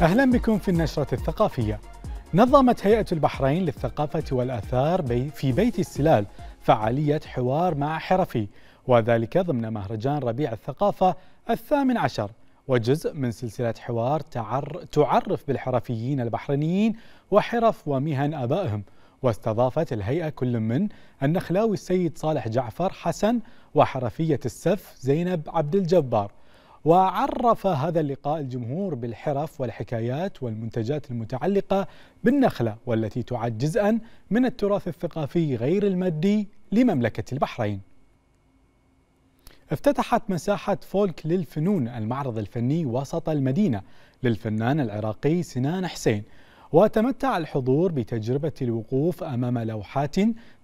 أهلا بكم في النشرة الثقافية نظمت هيئة البحرين للثقافة والآثار في بيت السلال فعالية حوار مع حرفي وذلك ضمن مهرجان ربيع الثقافة الثامن عشر وجزء من سلسلة حوار تعر تعرف بالحرفيين البحرينيين وحرف ومهن أبائهم واستضافت الهيئة كل من النخلاوي السيد صالح جعفر حسن وحرفية السف زينب عبد الجبار وعرف هذا اللقاء الجمهور بالحرف والحكايات والمنتجات المتعلقة بالنخلة والتي تعد جزءا من التراث الثقافي غير المادي لمملكة البحرين افتتحت مساحة فولك للفنون المعرض الفني وسط المدينة للفنان العراقي سنان حسين وتمتع الحضور بتجربة الوقوف أمام لوحات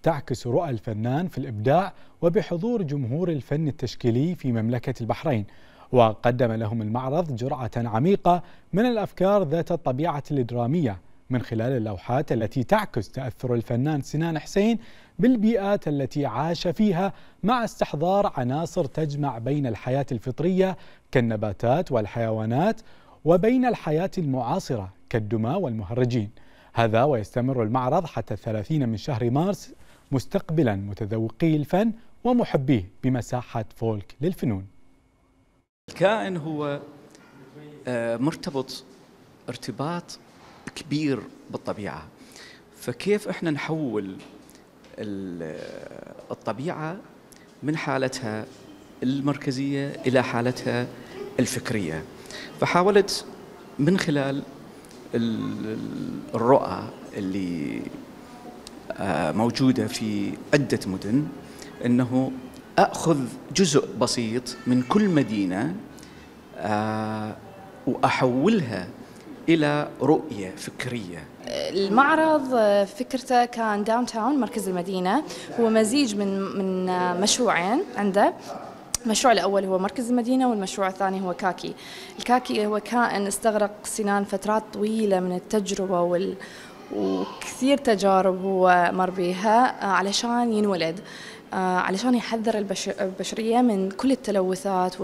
تعكس رؤى الفنان في الإبداع وبحضور جمهور الفن التشكيلي في مملكة البحرين وقدم لهم المعرض جرعة عميقة من الأفكار ذات الطبيعة الدرامية من خلال اللوحات التي تعكس تأثر الفنان سنان حسين بالبيئات التي عاش فيها مع استحضار عناصر تجمع بين الحياة الفطرية كالنباتات والحيوانات وبين الحياة المعاصرة كالدمى والمهرجين هذا ويستمر المعرض حتى الثلاثين من شهر مارس مستقبلا متذوقي الفن ومحبيه بمساحة فولك للفنون الكائن هو آه، مرتبط ارتباط كبير بالطبيعة فكيف احنا نحول آه، الطبيعة من حالتها المركزية إلى حالتها الفكرية فحاولت من خلال الرؤى اللي آه، موجودة في عدة مدن أنه اخذ جزء بسيط من كل مدينه آه، واحولها الى رؤيه فكريه المعرض آه، فكرته كان داون تاون مركز المدينه هو مزيج من من آه، مشروعين عنده المشروع الأول هو مركز المدينة والمشروع الثاني هو كاكي الكاكي هو كائن استغرق سنان فترات طويلة من التجربة وال وكثير تجارب هو مر بها آه، علشان ينولد آه، علشان يحذر البشرية من كل التلوثات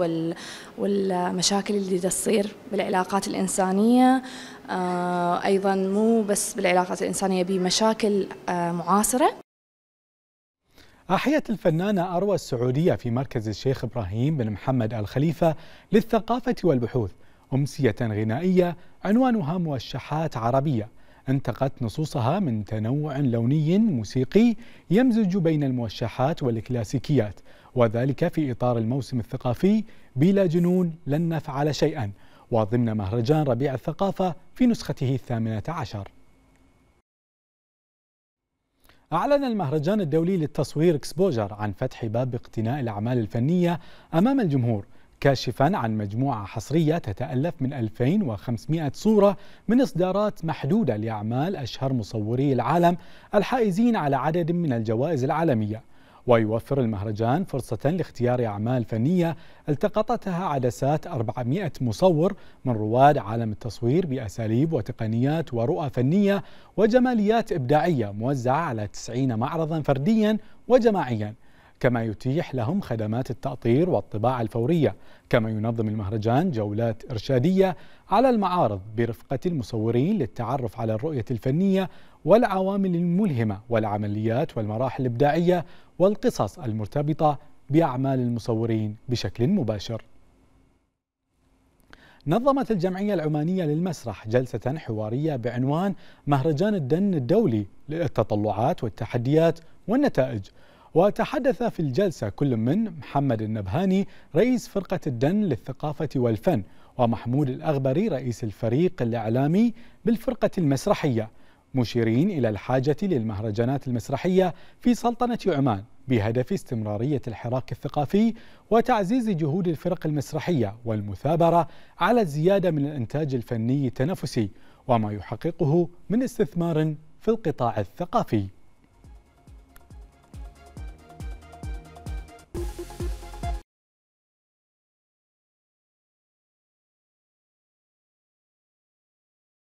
والمشاكل اللي تصير بالعلاقات الإنسانية آه، أيضا مو بس بالعلاقات الإنسانية بمشاكل معاصرة أحيت الفنانة أروى السعودية في مركز الشيخ إبراهيم بن محمد الخليفة للثقافة والبحوث أمسية غنائية عنوانها موشحات عربية أنتقت نصوصها من تنوع لوني موسيقي يمزج بين الموشحات والكلاسيكيات وذلك في إطار الموسم الثقافي بلا جنون لن نفعل شيئا وضمن مهرجان ربيع الثقافة في نسخته الثامنة عشر أعلن المهرجان الدولي للتصوير إكسبوجر عن فتح باب اقتناء الأعمال الفنية أمام الجمهور كاشفا عن مجموعة حصرية تتألف من 2500 صورة من إصدارات محدودة لأعمال أشهر مصوري العالم الحائزين على عدد من الجوائز العالمية ويوفر المهرجان فرصة لاختيار أعمال فنية التقطتها عدسات 400 مصور من رواد عالم التصوير بأساليب وتقنيات ورؤى فنية وجماليات إبداعية موزعة على 90 معرضا فرديا وجماعيا كما يتيح لهم خدمات التأطير والطباعة الفورية كما ينظم المهرجان جولات إرشادية على المعارض برفقة المصورين للتعرف على الرؤية الفنية والعوامل الملهمة والعمليات والمراحل الإبداعية والقصص المرتبطة بأعمال المصورين بشكل مباشر نظمت الجمعية العمانية للمسرح جلسة حوارية بعنوان مهرجان الدن الدولي للتطلعات والتحديات والنتائج وتحدث في الجلسة كل من محمد النبهاني رئيس فرقة الدن للثقافة والفن ومحمود الأغبري رئيس الفريق الإعلامي بالفرقة المسرحية مشيرين إلى الحاجة للمهرجانات المسرحية في سلطنة عمان بهدف استمرارية الحراك الثقافي وتعزيز جهود الفرق المسرحية والمثابرة على الزيادة من الإنتاج الفني التنافسي وما يحققه من استثمار في القطاع الثقافي